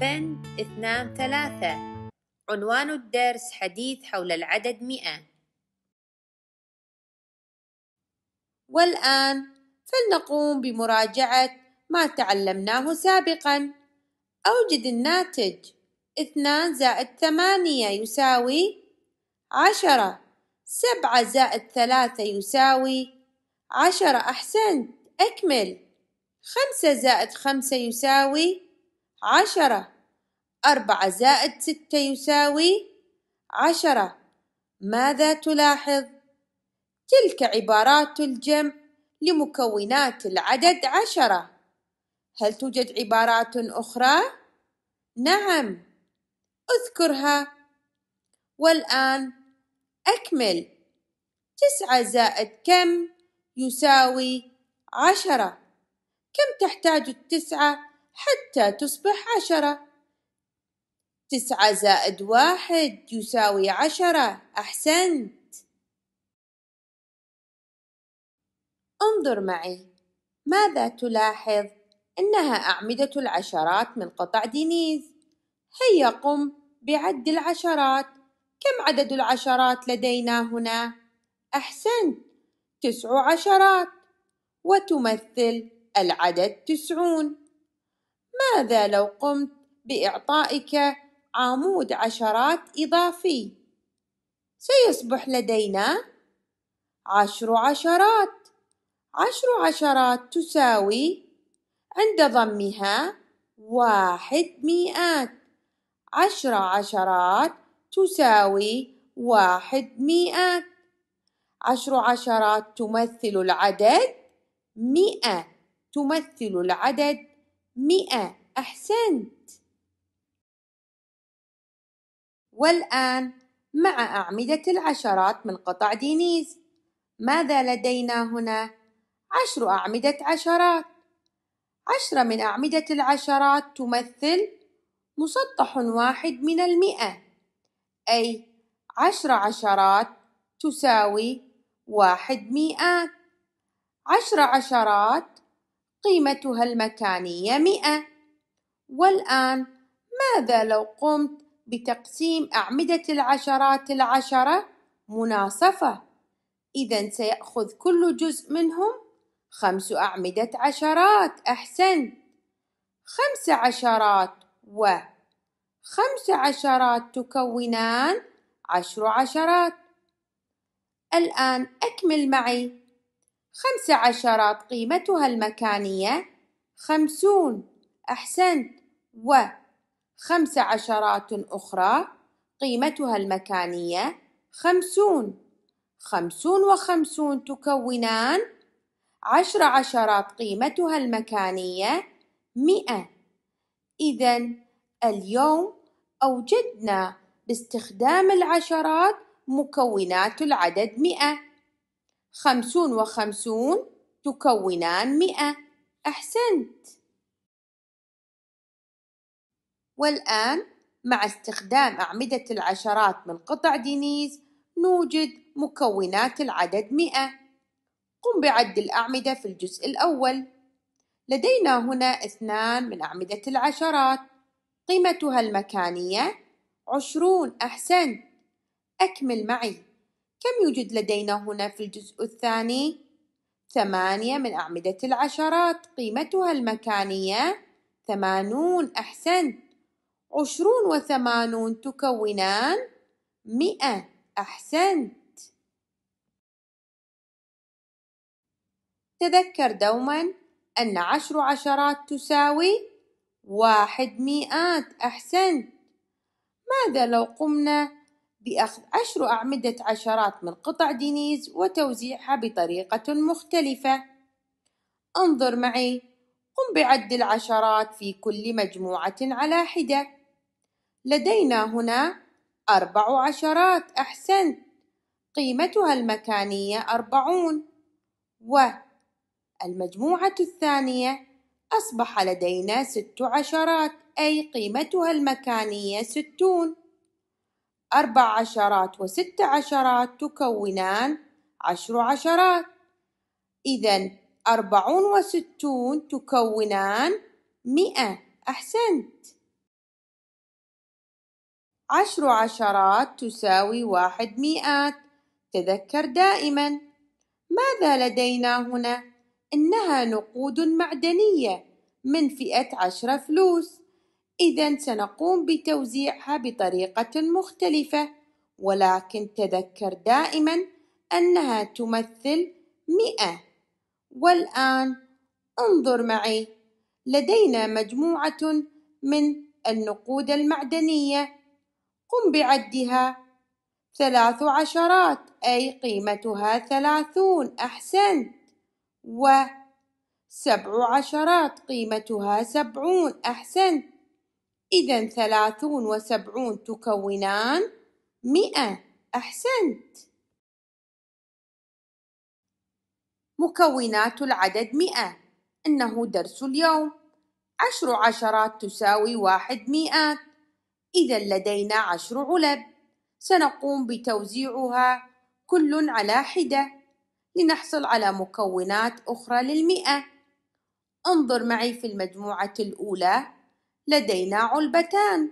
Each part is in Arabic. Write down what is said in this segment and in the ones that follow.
بن اثنان ثلاثة عنوان الدرس حديث حول العدد مئة والآن فلنقوم بمراجعة ما تعلمناه سابقا أوجد الناتج اثنان زائد ثمانية يساوي عشرة سبعة زائد ثلاثة يساوي عشرة أحسنت أكمل خمسة زائد خمسة يساوي عشرة أربعة زائد ستة يساوي عشرة ماذا تلاحظ؟ تلك عبارات الجمع لمكونات العدد عشرة هل توجد عبارات أخرى؟ نعم اذكرها والآن أكمل تسعة زائد كم يساوي عشرة كم تحتاج التسعة حتى تصبح عشرة تسعة زائد واحد يساوي عشرة أحسنت انظر معي ماذا تلاحظ؟ إنها أعمدة العشرات من قطع دينيز هيا قم بعد العشرات كم عدد العشرات لدينا هنا؟ أحسنت تسع عشرات وتمثل العدد تسعون ماذا لو قمت بإعطائك عمود عشرات إضافي؟ سيصبح لدينا عشر عشرات عشر عشرات تساوي عند ضمها واحد مئات عشر عشرات تساوي واحد مئات عشر عشرات تمثل العدد مئة تمثل العدد مئة أحسنت والآن مع أعمدة العشرات من قطع دينيز ماذا لدينا هنا؟ عشر أعمدة عشرات عشرة من أعمدة العشرات تمثل مسطح واحد من المئة أي عشر عشرات تساوي واحد مئات عشر عشرات قيمتها المكانية 100 والآن ماذا لو قمت بتقسيم أعمدة العشرات العشرة مناصفة إذا سيأخذ كل جزء منهم خمس أعمدة عشرات أحسنت خمس عشرات و خمس عشرات تكونان عشر عشرات الآن أكمل معي خمس عشرات قيمتها المكانية خمسون أحسنت وخمس عشرات أخرى قيمتها المكانية خمسون خمسون وخمسون تكونان عشر عشرات قيمتها المكانية مئة إذا اليوم أوجدنا باستخدام العشرات مكونات العدد مئة خمسون وخمسون تكونان مئة أحسنت والآن مع استخدام أعمدة العشرات من قطع دينيز نوجد مكونات العدد مئة قم بعد الأعمدة في الجزء الأول لدينا هنا اثنان من أعمدة العشرات قيمتها المكانية عشرون أحسنت أكمل معي كم يوجد لدينا هنا في الجزء الثاني؟ ثمانية من أعمدة العشرات قيمتها المكانية ثمانون أحسنت عشرون وثمانون تكونان مئة أحسنت تذكر دوما أن عشر عشرات تساوي واحد مئات أحسنت ماذا لو قمنا بأخذ عشر أعمدة عشرات من قطع دينيز وتوزيعها بطريقة مختلفة انظر معي قم بعد العشرات في كل مجموعة على حدة لدينا هنا أربع عشرات أحسنت قيمتها المكانية أربعون والمجموعة الثانية أصبح لدينا ست عشرات أي قيمتها المكانية ستون أربع عشرات وست عشرات تكونان عشر عشرات إذا أربعون وستون تكونان مئة أحسنت عشر عشرات تساوي واحد مئات تذكر دائما ماذا لدينا هنا؟ إنها نقود معدنية من فئة عشرة فلوس إذا سنقوم بتوزيعها بطريقة مختلفة ولكن تذكر دائما أنها تمثل مئة والآن انظر معي لدينا مجموعة من النقود المعدنية قم بعدها ثلاث عشرات أي قيمتها ثلاثون أحسنت وسبع عشرات قيمتها سبعون أحسنت إذا ثلاثون وسبعون تكونان مئة أحسنت مكونات العدد مئة إنه درس اليوم عشر عشرات تساوي واحد مئات إذا لدينا عشر علب سنقوم بتوزيعها كل على حدة لنحصل على مكونات أخرى للمئة انظر معي في المجموعة الأولى لدينا علبتان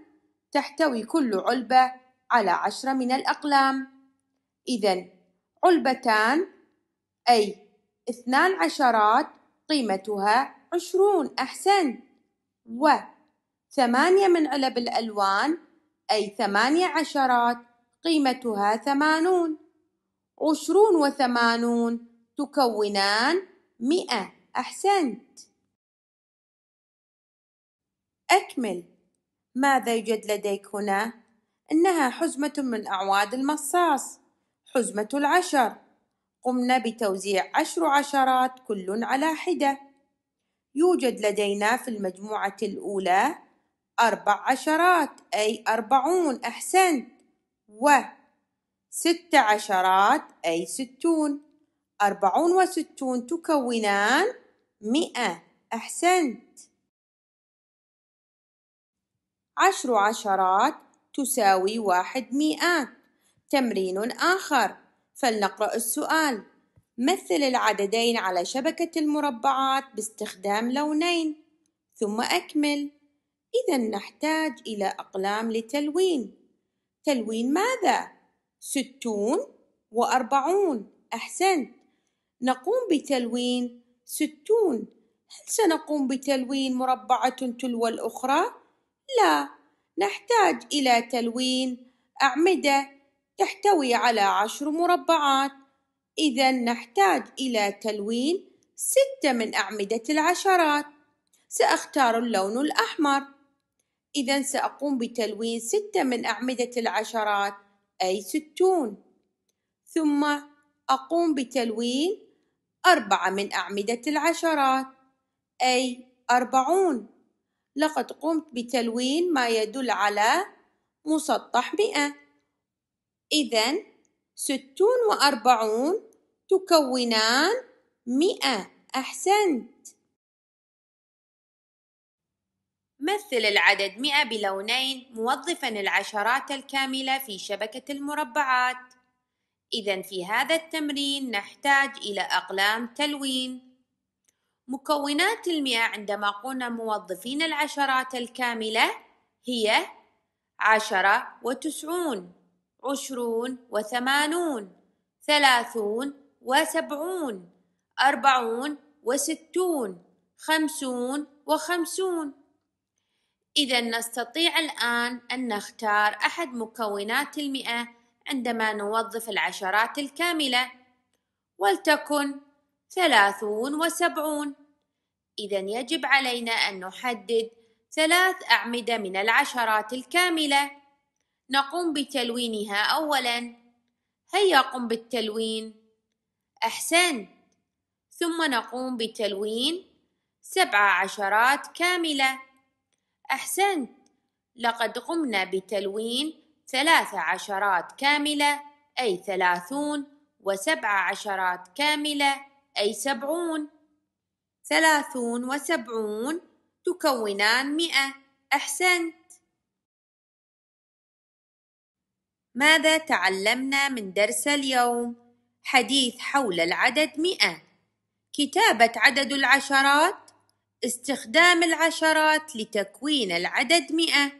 تحتوي كل علبة على عشرة من الأقلام إذا علبتان أي اثنان عشرات قيمتها عشرون أحسن و ثمانية من علب الألوان أي ثمانية عشرات قيمتها ثمانون عشرون وثمانون تكونان مئة أحسنت أكمل. ماذا يوجد لديك هنا؟ إنها حزمة من أعواد المصاص. حزمة العشر. قمنا بتوزيع عشر عشرات كل على حدة. يوجد لدينا في المجموعة الأولى أربع عشرات أي أربعون أحسنت و ست عشرات أي ستون أربعون وستون تكونان مئة أحسنت عشر عشرات تساوي واحد مئات تمرين آخر فلنقرأ السؤال مثل العددين على شبكة المربعات باستخدام لونين ثم أكمل إذا نحتاج إلى أقلام لتلوين تلوين ماذا؟ ستون وأربعون أحسنت نقوم بتلوين ستون هل سنقوم بتلوين مربعة تلو الأخرى؟ لا نحتاج إلى تلوين أعمدة تحتوي على عشر مربعات إذا نحتاج إلى تلوين ستة من أعمدة العشرات سأختار اللون الأحمر إذا سأقوم بتلوين ستة من أعمدة العشرات أي ستون ثم أقوم بتلوين أربعة من أعمدة العشرات أي أربعون لقد قمت بتلوين ما يدل على مسطح مئة إذا ستون وأربعون تكونان مئة أحسنت مثل العدد مئة بلونين موظفا العشرات الكاملة في شبكة المربعات إذا في هذا التمرين نحتاج إلى أقلام تلوين مكونات المئة عندما قلنا موظفين العشرات الكاملة هي عشرة وتسعون عشرون وثمانون ثلاثون وسبعون أربعون وستون خمسون وخمسون إذا نستطيع الآن أن نختار أحد مكونات المئة عندما نوظف العشرات الكاملة ولتكن ثلاثون وسبعون إذا يجب علينا أن نحدد ثلاث أعمدة من العشرات الكاملة نقوم بتلوينها أولا هيا قم بالتلوين أحسنت ثم نقوم بتلوين سبع عشرات كاملة أحسنت لقد قمنا بتلوين ثلاث عشرات كاملة أي ثلاثون وسبع عشرات كاملة أي سبعون ثلاثون وسبعون تكونان مئة أحسنت ماذا تعلمنا من درس اليوم؟ حديث حول العدد مئة كتابة عدد العشرات استخدام العشرات لتكوين العدد مئة